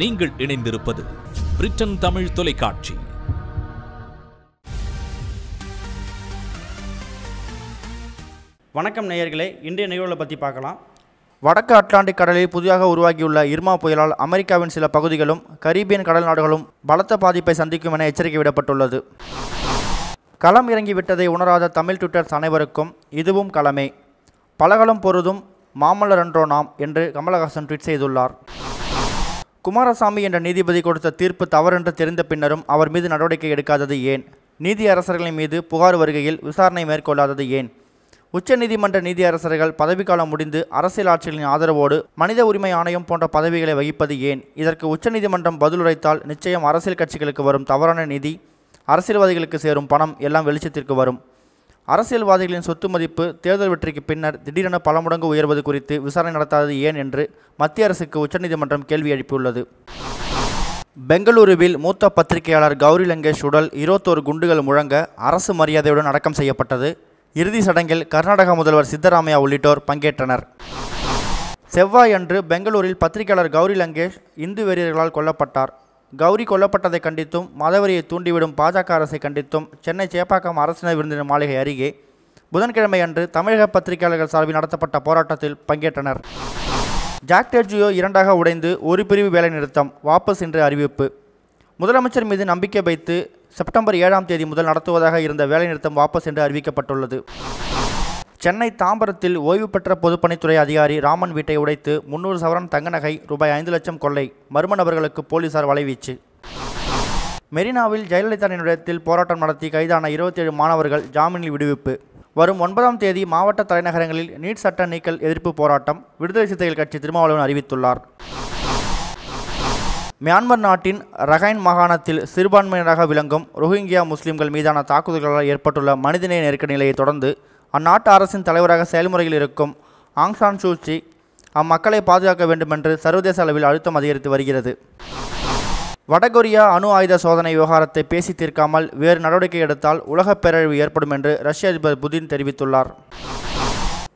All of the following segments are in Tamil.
நீங்கள் இணைந்திருப்பது பிரிட்டன் தமிழ் தொலைக்காட்சி வணக்கம் நேயர்களே இன்றைய நிகழ்வுகளை பற்றி பார்க்கலாம் வடக்கு அட்லாண்டிக் கடலில் புதிதாக உருவாகியுள்ள இர்மா புயலால் அமெரிக்காவின் சில பகுதிகளும் கரீபியன் கடல் நாடுகளும் பலத்த பாதிப்பை சந்திக்கும் என எச்சரிக்கை விடப்பட்டுள்ளது களம் இறங்கிவிட்டதை உணராத தமிழ் ட்விட்டர்ஸ் அனைவருக்கும் இதுவும் களமே பலகலம் பொருதும் மாமல்லர் என்றோ நாம் என்று கமலஹாசன் ட்வீட் செய்துள்ளார் குமாரசாமி என்ற நீதிபதி கொடுத்த தீர்ப்பு தவறென்று தெரிந்த பின்னரும் அவர் மீது நடவடிக்கை எடுக்காதது ஏன் நீதி அரசர்களின் மீது புகார் வருகையில் விசாரணை மேற்கொள்ளாதது ஏன் உச்சநீதிமன்ற நீதியரசர்கள் பதவிக்காலம் முடிந்து அரசியல் ஆட்சிகளின் ஆதரவோடு மனித உரிமை ஆணையம் போன்ற பதவிகளை வகிப்பது ஏன் இதற்கு உச்சநீதிமன்றம் பதிலுரைத்தால் நிச்சயம் அரசியல் கட்சிகளுக்கு வரும் தவறான நிதி அரசியல்வாதிகளுக்கு சேரும் பணம் எல்லாம் வெளிச்சத்திற்கு வரும் அரசியல்வாதிகளின் சொத்து மதிப்பு தேர்தல் வெற்றிக்கு பின்னர் திடீரென பல மடங்கு உயர்வது குறித்து விசாரணை நடத்தாதது ஏன் என்று மத்திய அரசுக்கு உச்சநீதிமன்றம் கேள்வி எழுப்பியுள்ளது பெங்களூருவில் மூத்த பத்திரிகையாளர் கௌரி லங்கேஷ் உடல் இருபத்தோரு குண்டுகள் முழங்க அரசு மரியாதையுடன் அடக்கம் செய்யப்பட்டது இறுதி சடங்கில் கர்நாடக முதல்வர் சித்தராமையா உள்ளிட்டோர் பங்கேற்றனர் செவ்வாயன்று பெங்களூரில் பத்திரிகையாளர் கௌரி லங்கேஷ் இந்து வெறியர்களால் கொல்லப்பட்டார் கௌரி கொல்லப்பட்டதை கண்டித்தும் மாதவரியை தூண்டிவிடும் பாஜக அரசை கண்டித்தும் சென்னை சேப்பாக்கம் அரசினர் விருந்தினர் மாளிகை அருகே புதன்கிழமை அன்று தமிழக பத்திரிகையாளர்கள் சார்பில் நடத்தப்பட்ட போராட்டத்தில் பங்கேற்றனர் ஜாக் இரண்டாக உடைந்து ஒரு பிரிவு வேலைநிறுத்தம் வாபஸ் என்று அறிவிப்பு முதலமைச்சர் மீது நம்பிக்கை வைத்து செப்டம்பர் ஏழாம் தேதி முதல் நடத்துவதாக இருந்த வேலைநிறுத்தம் வாபஸ் என்று அறிவிக்கப்பட்டுள்ளது சென்னை தாம்பரத்தில் ஓய்வு பெற்ற பொதுப்பணித்துறை அதிகாரி ராமன் வீட்டை உடைத்து முன்னூறு சவரன் தங்க நகை ரூபாய் ஐந்து லட்சம் கொள்ளை மர்ம நபர்களுக்கு போலீசார் வலைவீச்சு மெரினாவில் ஜெயலலிதா நிலையத்தில் போராட்டம் நடத்தி கைதான இருபத்தேழு மாணவர்கள் ஜாமீனில் விடுவிப்பு வரும் ஒன்பதாம் தேதி மாவட்ட தலைநகரங்களில் நீட் சட்ட நீக்கல் எதிர்ப்பு போராட்டம் விடுதலை சிறுத்தைகள் கட்சி திருமாவளவன் அறிவித்துள்ளார் மியான்மர் நாட்டின் ரஹைன் மாகாணத்தில் சிறுபான்மையினராக விளங்கும் ரோஹிங்கியா முஸ்லிம்கள் மீதான தாக்குதல்களால் ஏற்பட்டுள்ள மனிதநேய நெருக்கடி நிலையை தொடர்ந்து அந்நாட்டு அரசின் தலைவராக செயல்முறையில் இருக்கும் ஆங்சான் சூச்சி அம்மக்களை பாதுகாக்க வேண்டுமென்று சர்வதேச அளவில் அழுத்தம் அதிகரித்து வருகிறது வடகொரியா அணு ஆயுத சோதனை விவகாரத்தை பேசி தீர்க்காமல் வேறு நடவடிக்கை எடுத்தால் உலக பேரழிவு ஏற்படும் என்று ரஷ்ய அதிபர் புதின் தெரிவித்துள்ளார்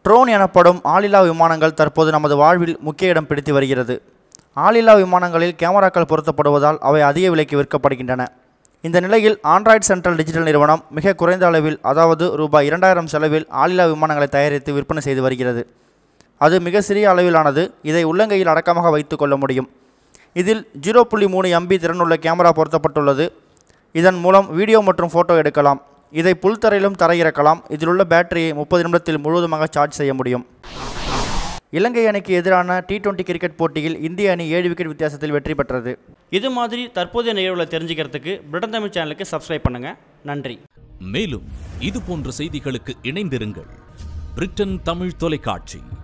ட்ரோன் எனப்படும் ஆளில்லா விமானங்கள் தற்போது நமது வாழ்வில் முக்கிய இடம் பிடித்து வருகிறது ஆளில்லா விமானங்களில் கேமராக்கள் பொருத்தப்படுவதால் அவை அதிக விலைக்கு விற்கப்படுகின்றன இந்த நிலையில் ஆண்ட்ராய்டு சென்ட்ரல் டிஜிட்டல் நிறுவனம் மிக குறைந்த அளவில் அதாவது ரூபாய் இரண்டாயிரம் செலவில் ஆளில்லா விமானங்களை தயாரித்து விற்பனை செய்து வருகிறது அது மிக சிறிய அளவிலானது இதை உள்ளங்கையில் அடக்கமாக வைத்து கொள்ள முடியும் இதில் ஜீரோ புள்ளி மூணு எம்பி திறனுள்ள கேமரா பொருத்தப்பட்டுள்ளது இதன் மூலம் வீடியோ மற்றும் ஃபோட்டோ எடுக்கலாம் இதை புல்தரையிலும் தரையிறக்கலாம் இதிலுள்ள பேட்டரியை முப்பது நிமிடத்தில் முழுவதுமாக சார்ஜ் செய்ய முடியும் இலங்கை அணிக்கு எதிரான டி டுவெண்ட்டி கிரிக்கெட் போட்டியில் இந்திய அணி ஏழு விக்கெட் வித்தியாசத்தில் வெற்றி பெற்றது இது மாதிரி தற்போதைய நிகழ்வுகளை தெரிஞ்சுக்கிறதுக்கு பிரிட்டன் தமிழ் சேனலுக்கு சப்ஸ்கிரைப் பண்ணுங்க நன்றி மேலும் இது போன்ற செய்திகளுக்கு இணைந்திருங்கள் பிரிட்டன் தமிழ் தொலைக்காட்சி